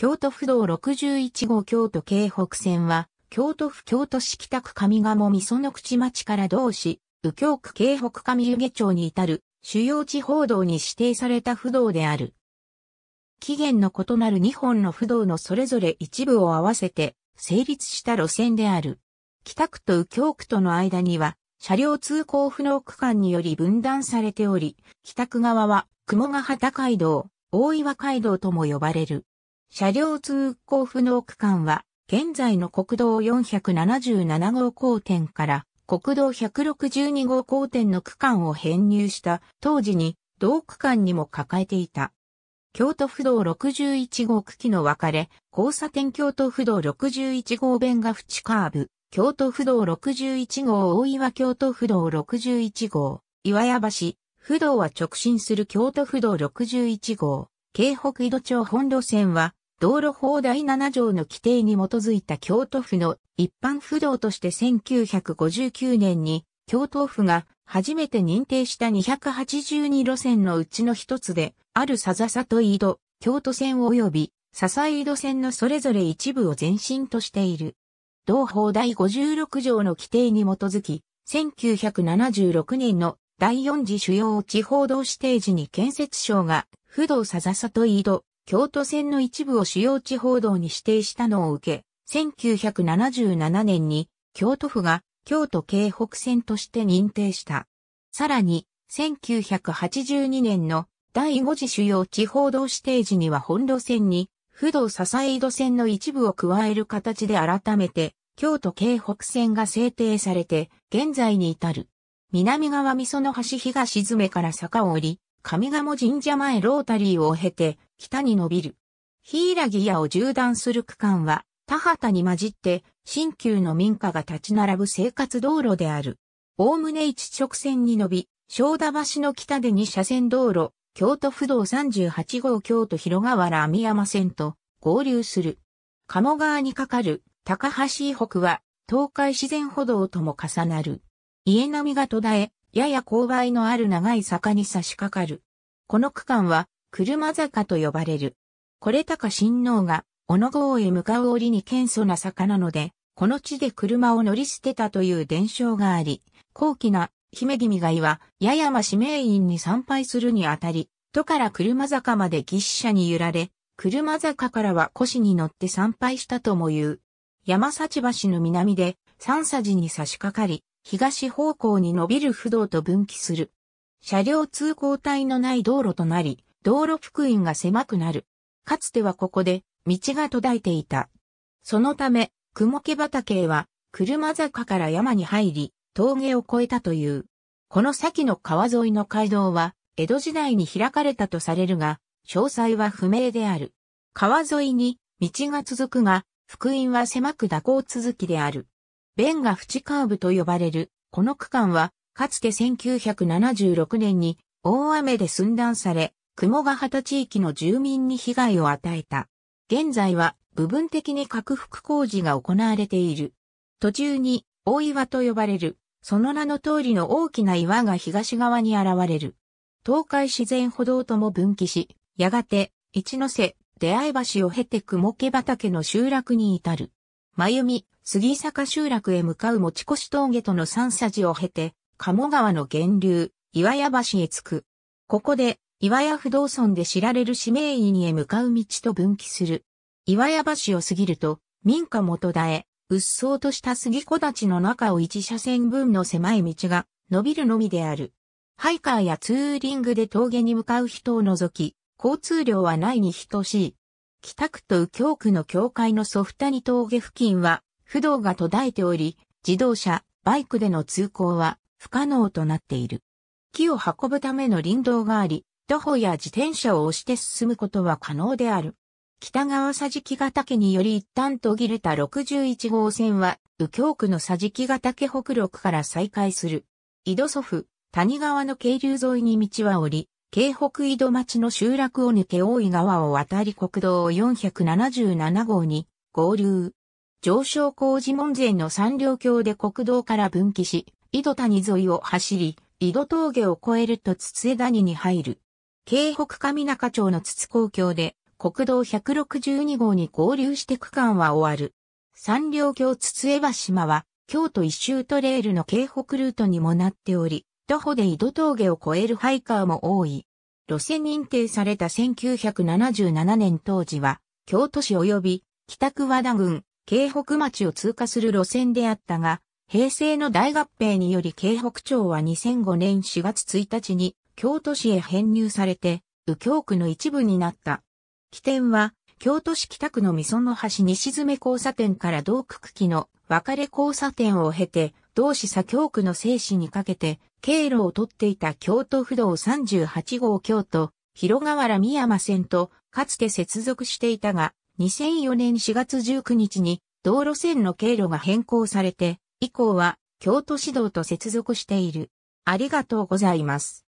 京都府道61号京都京北線は、京都府京都市北区上賀みその口町から同市、右京区京北上湯毛町に至る、主要地方道に指定された府道である。期限の異なる2本の府道のそれぞれ一部を合わせて、成立した路線である。北区と右京区との間には、車両通行不能区間により分断されており、北区側は、雲ヶ畑街道、大岩街道とも呼ばれる。車両通行不能区間は、現在の国道477号交点から国道162号交点の区間を編入した当時に同区間にも抱えていた。京都府道61号区域の分かれ、交差点京都府道61号弁が淵カーブ、京都府道61号大岩京都府道61号、岩屋橋、府道は直進する京都府道61号、京北井戸町本路線は道路法第7条の規定に基づいた京都府の一般府道として1959年に京都府が初めて認定した282路線のうちの一つで、あるさざさ井戸、京都線及び笹井戸線のそれぞれ一部を前身としている。同法第56条の規定に基づき、1976年の第4次主要地方道指定時に建設省が、不動さざさ井戸、京都線の一部を主要地方道に指定したのを受け、1977年に京都府が京都京北線として認定した。さらに、1982年の第5次主要地方道指定時には本路線に、不動支え井戸線の一部を加える形で改めて、京都京北線が制定されて、現在に至る。南側みその橋東詰めから坂を降り、上賀茂神社前ロータリーを経て、北に伸びる。柊屋を縦断する区間は、田畑に混じって、新旧の民家が立ち並ぶ生活道路である。おおむね一直線に伸び、正田橋の北で2車線道路、京都府道38号京都広川原網山線と合流する。鴨川に架かる高橋北は、東海自然歩道とも重なる。家並みが途絶え、やや勾配のある長い坂に差し掛かる。この区間は、車坂と呼ばれる。これ高親王が、小野郷へ向かう折に謙素な坂なので、この地で車を乗り捨てたという伝承があり、高貴な姫君がいは、八山指名院に参拝するにあたり、都から車坂まで牛車に揺られ、車坂からは腰に乗って参拝したとも言う。山幸橋の南で、三佐寺に差し掛かり、東方向に伸びる不動と分岐する。車両通行帯のない道路となり、道路福音が狭くなる。かつてはここで道が途絶えていた。そのため、雲毛畑へは車坂から山に入り、峠を越えたという。この先の川沿いの街道は、江戸時代に開かれたとされるが、詳細は不明である。川沿いに道が続くが、福音は狭く蛇行続きである。ベンガ淵カーブと呼ばれる、この区間は、かつて1976年に大雨で寸断され、雲ヶ畑地域の住民に被害を与えた。現在は部分的に拡幅工事が行われている。途中に大岩と呼ばれる、その名の通りの大きな岩が東側に現れる。東海自然歩道とも分岐し、やがて、一ノ瀬、出会い橋を経て雲家畑の集落に至る。真由美、杉坂集落へ向かう持ち越し峠との三差を経て、鴨川の源流、岩屋橋へ着く。ここで、岩屋不動村で知られる指名院へ向かう道と分岐する。岩屋橋を過ぎると、民家元田へ、うっそうとした杉木立の中を一車線分の狭い道が伸びるのみである。ハイカーやツーリングで峠に向かう人を除き、交通量はないに等しい。北区と右京区の境界のソフタニ峠付近は、不動が途絶えており、自動車、バイクでの通行は不可能となっている。木を運ぶための林道があり、徒歩や自転車を押して進むことは可能である。北側桟敷ヶ岳により一旦途切れた61号線は、右京区の桟敷ヶ岳北麓から再開する。井戸祖父、谷川の渓流沿いに道は降り、京北井戸町の集落を抜け大井川を渡り国道477号に合流。上昇工事門前の三両橋で国道から分岐し、井戸谷沿いを走り、井戸峠を越えると筒江谷に入る。京北上中町の筒公橋で国道162号に合流して区間は終わる。三両橋筒江橋島は京都一周トレイルの京北ルートにもなっており、徒歩で井戸峠を越えるハイカーも多い。路線認定された1977年当時は、京都市及び北区和田郡、京北町を通過する路線であったが、平成の大合併により京北町は2005年4月1日に京都市へ編入されて、右京区の一部になった。起点は、京都市北区の御園橋西詰交差点から同区区の別れ交差点を経て、同志左京区の生死にかけて、経路を取っていた京都府道38号京都、広河原三山線と、かつて接続していたが、2004年4月19日に、道路線の経路が変更されて、以降は、京都市道と接続している。ありがとうございます。